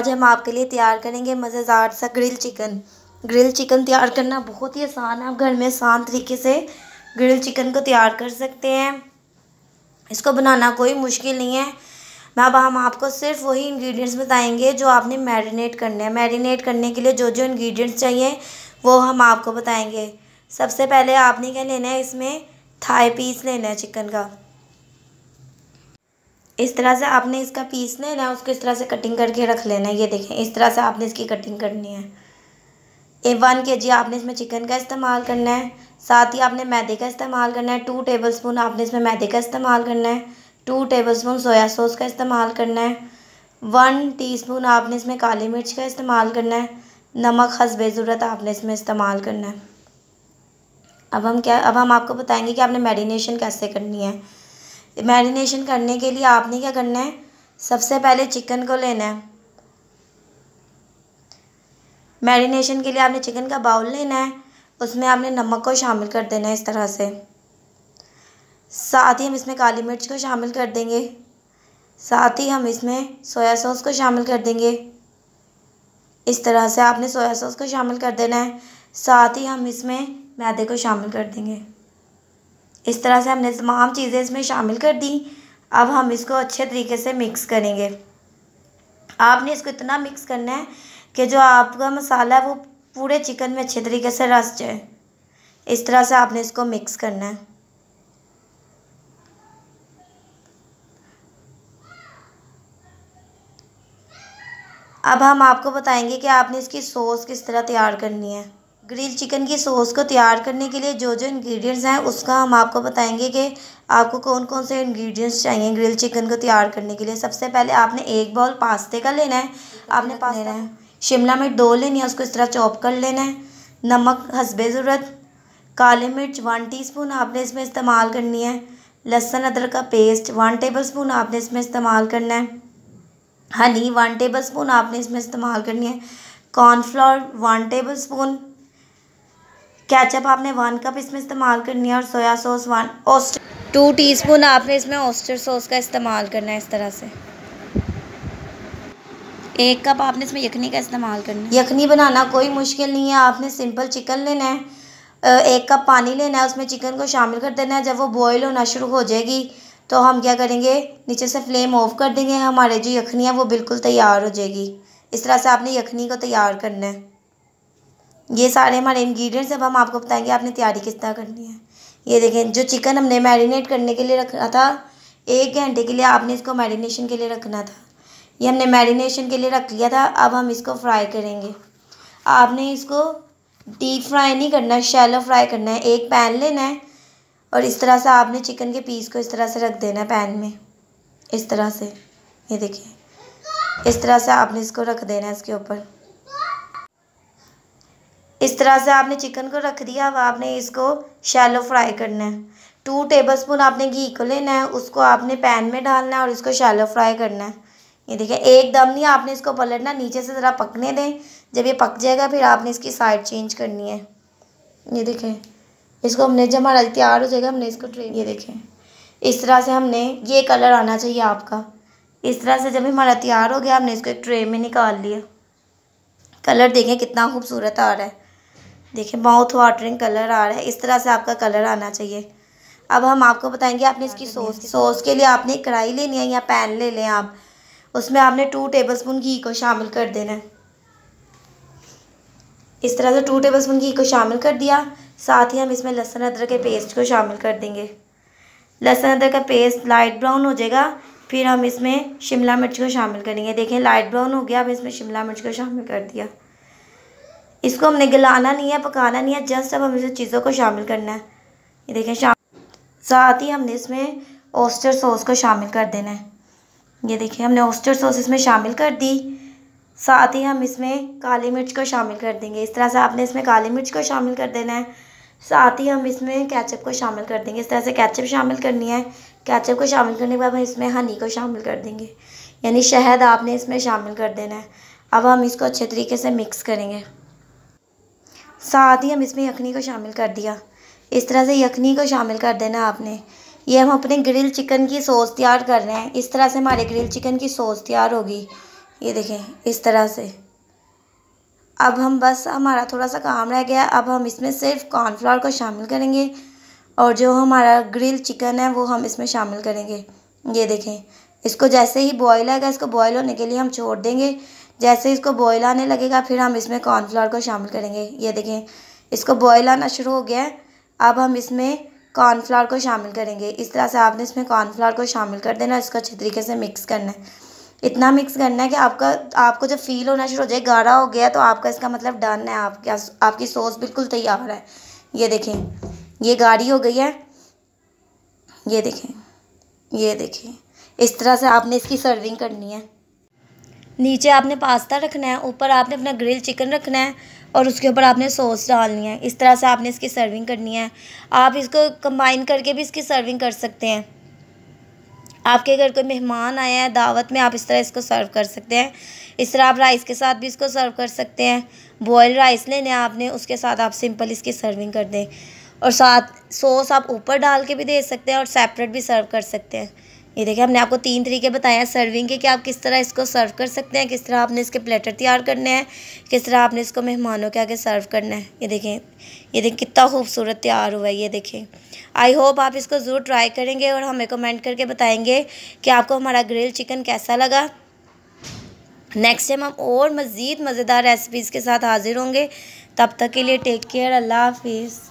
आज हम आपके लिए तैयार करेंगे मज़ेदार सा ग्रिल चिकन ग्रिल चिकन तैयार करना बहुत ही आसान है आप घर में आसान तरीके से ग्रिल चिकन को तैयार कर सकते हैं इसको बनाना कोई मुश्किल नहीं है मैं अब हम आपको सिर्फ वही इंग्रेडिएंट्स बताएंगे जो आपने मैरिनेट करने हैं मैरिनेट करने के लिए जो जो इंग्रेडिएंट्स चाहिए वो हम आपको बताएंगे सबसे पहले आपने क्या लेना है इसमें थाई पीस लेना है चिकन का इस तरह से आपने इसका पीस है ना उसको इस तरह से कटिंग करके रख लेना है ये देखें इस तरह से आपने इसकी कटिंग करनी है ए वन के जी आपने इसमें चिकन का इस्तेमाल करना है साथ ही आपने मैदे का इस्तेमाल करना है टू टेबल स्पून आपने इसमें मैदे का इस्तेमाल करना है two tablespoon soya sauce का इस्तेमाल करना है वन टीस्पून आपने इसमें काली मिर्च का इस्तेमाल करना है नमक हसबे ज़रूरत आपने इसमें इस्तेमाल करना है अब हम क्या अब हम आपको बताएंगे कि आपने मैरिनेशन कैसे करनी है मैरिनेशन करने के लिए आपने क्या करना है सबसे पहले चिकन को लेना है मैरिनेशन के लिए आपने चिकन का बाउल लेना है उसमें आपने नमक को शामिल कर देना है इस तरह से साथ ही हम इसमें काली मिर्च को शामिल कर देंगे साथ ही हम इसमें सोया सॉस को शामिल कर देंगे इस तरह से आपने सोया सॉस को शामिल कर देना है साथ ही हम इसमें मैदे को शामिल कर देंगे इस तरह से हमने तमाम चीज़ें इसमें शामिल कर दी अब हम इसको अच्छे तरीके से मिक्स करेंगे आपने इसको इतना मिक्स करना है कि जो आपका मसाला है वो पूरे चिकन में अच्छे तरीके से रस जाए इस तरह से आपने इसको मिक्स करना है अब हम आपको बताएंगे कि आपने इसकी सॉस किस तरह तैयार करनी है ग्रिल चिकन की सॉस को तैयार करने के लिए जो जो इंग्रेडिएंट्स हैं उसका हम आपको बताएंगे कि आपको कौन कौन से इंग्रेडिएंट्स चाहिए ग्रिल चिकन को तैयार करने के लिए सबसे पहले आपने एक बॉल पास्ते का लेना है आपने पास लेना है शिमला मिर्च दो लेनी है उसको इस तरह चॉप कर लेना है नमक हसबे ज़रूरत काले मिर्च वन टी आपने इसमें इस्तेमाल करनी है लहसुन अदरक का पेस्ट वन टेबल स्पून आपने इसमें इस्तेमाल करना है हनी वन टेबल स्पून आपने इसमें इस्तेमाल करनी है cornflour one tablespoon ketchup आपने वन कप इसमें इस्तेमाल करनी है और soya sauce one oyster two teaspoon आपने इसमें ऑस्टर सॉस का इस्तेमाल करना है इस तरह से एक कप आपने इसमें यखनी का इस्तेमाल करना है यखनी बनाना कोई मुश्किल नहीं है आपने सिंपल चिकन लेना है एक कप पानी लेना है उसमें चिकन को शामिल कर देना है जब वो बॉयल होना शुरू हो जाएगी तो हम क्या करेंगे नीचे से फ्लेम ऑफ कर देंगे हमारे जो यखनी है वो बिल्कुल तैयार हो जाएगी इस तरह से आपने यखनी को तैयार करना है ये सारे हमारे इंग्रेडिएंट्स अब हम आपको बताएंगे आपने तैयारी किस तरह करनी है ये देखें जो चिकन हमने मैरिनेट करने के लिए रखा था एक घंटे के लिए आपने इसको मैरिनेशन के लिए रखना था ये हमने मैरिनेशन के लिए रख लिया था अब हम इसको फ्राई करेंगे आपने इसको डीप फ्राई नहीं करना शैलो फ्राई करना है एक पैन लेना है और इस तरह से आपने चिकन के पीस को इस तरह से रख देना है पैन में इस तरह से ये देखिए इस तरह से आपने इसको रख देना है इसके ऊपर इस तरह से आपने चिकन को रख दिया अब आपने इसको शैलो फ्राई करना है टू टेबलस्पून आपने घी को लेना है उसको आपने पैन में डालना है और इसको शैलो फ्राई करना है ये देखिए एकदम नहीं आपने इसको पलटना नीचे से ज़रा पकने दें जब ये पक जाएगा फिर आपने इसकी साइड चेंज करनी है ये देखें इसको हमने जब हमारा तैयार हो जाएगा हमने इसको ट्रेन ये देखें इस तरह से हमने ये कलर आना चाहिए आपका इस तरह से जब हमारा तैयार हो गया हमने इसको एक ट्रे में निकाल लिया कलर देखें कितना खूबसूरत आ रहा है देखिए माउथ वाटरिंग कलर आ रहा है इस तरह से आपका कलर आना चाहिए अब हम आपको बताएंगे आपने इसकी सॉस सॉस के लिए आपने कढ़ाई लेनी है या पैन ले लें आप उसमें आपने टू टेबल स्पून घी को शामिल कर देना है इस तरह से टू टेबल स्पून घी को शामिल कर दिया साथ ही हम इसमें लहसुन अदरक के पेस्ट को शामिल कर देंगे लहसुन अदरक का पेस्ट लाइट ब्राउन हो जाएगा फिर हम इसमें शिमला मिर्च को शामिल करेंगे देखें लाइट ब्राउन हो गया अब इसमें शिमला मिर्च को शामिल कर दिया इसको हमने गलाना नहीं है पकाना नहीं है जस्ट अब हम इसे चीज़ों को शामिल करना है ये देखें शाम साथ ही हमने इसमें ओस्टर सॉस को शामिल कर देना है ये देखिए हमने ओस्टर सॉस इसमें शामिल कर दी साथ ही हम इसमें काली मिर्च को शामिल कर देंगे इस तरह से आपने इसमें काली मिर्च को शामिल कर देना है साथ ही हम इसमें कैचअप को शामिल कर देंगे इस तरह से कैचअप शामिल करनी है कैचअप को शामिल करने के बाद हम इसमें हनी को शामिल कर देंगे यानी शहद आपने इसमें शामिल कर देना है अब हम इसको अच्छे तरीके से मिक्स करेंगे साथ ही हम इसमें यखनी को शामिल कर दिया इस तरह से यखनी को शामिल कर देना आपने ये हम अपने ग्रिल चिकन की सॉस तैयार कर रहे हैं इस तरह से हमारे ग्रिल चिकन की सॉस तैयार होगी ये देखें इस तरह से अब हम बस हमारा थोड़ा सा काम रह गया अब हम इसमें सिर्फ कॉर्नफ्लावर को शामिल करेंगे और जो हमारा ग्रिल चिकन है वो हम इसमें शामिल करेंगे ये देखें इसको जैसे ही बॉयल आएगा इसको बॉयल होने के लिए हम छोड़ देंगे जैसे इसको बॉयल आने लगेगा फिर हम इसमें कॉर्नफ्लावर को शामिल करेंगे ये देखें इसको बॉयल आना शुरू हो गया है अब हम इसमें कॉर्नफ्लावर को शामिल करेंगे इस तरह से आपने इसमें कॉर्नफ्लावर को शामिल कर देना इसको अच्छे तरीके से मिक्स करना है इतना मिक्स करना है कि आपका आपको जब फील होना शुरू हो जाए गाढ़ा हो गया तो आपका इसका मतलब डन है आपका आपकी सॉस बिल्कुल तैयार है ये देखें ये गाढ़ी हो गई है ये देखें ये देखें इस तरह से आपने इसकी सर्विंग करनी है नीचे आपने पास्ता रखना है ऊपर आपने अपना ग्रिल चिकन रखना है और उसके ऊपर आपने सॉस डालनी है इस तरह से आपने इसकी सर्विंग करनी है आप इसको कंबाइन करके भी इसकी सर्विंग कर सकते हैं आपके घर कोई मेहमान आया है दावत में आप इस तरह इसको सर्व कर सकते हैं इस तरह आप राइस के साथ भी इसको सर्व कर सकते हैं बॉयल राइस लेने आपने उसके साथ आप सिंपल इसकी सर्विंग कर दें और साथ सॉस आप ऊपर डाल के भी दे सकते हैं और सेपरेट भी सर्व कर सकते हैं ये देखिए हमने आपको तीन तरीके बताए हैं सर्विंग के कि आप किस तरह इसको सर्व कर सकते हैं किस तरह आपने इसके प्लेटर तैयार करने हैं किस तरह आपने इसको मेहमानों के आगे सर्व करना है ये देखें ये देखें कितना खूबसूरत तैयार हुआ है ये देखें आई होप आप इसको ज़रूर ट्राई करेंगे और हमें कमेंट करके बताएंगे कि आपको हमारा ग्रिल चिकन कैसा लगा नेक्स्ट टाइम हम और मज़ीद मज़ेदार रेसिपीज़ के साथ हाज़िर होंगे तब तक के लिए टेक केयर अल्लाह हाफिज़